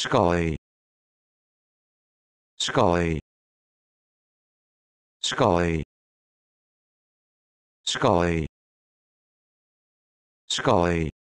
Scully. Scully. Scully. Scully. Scully.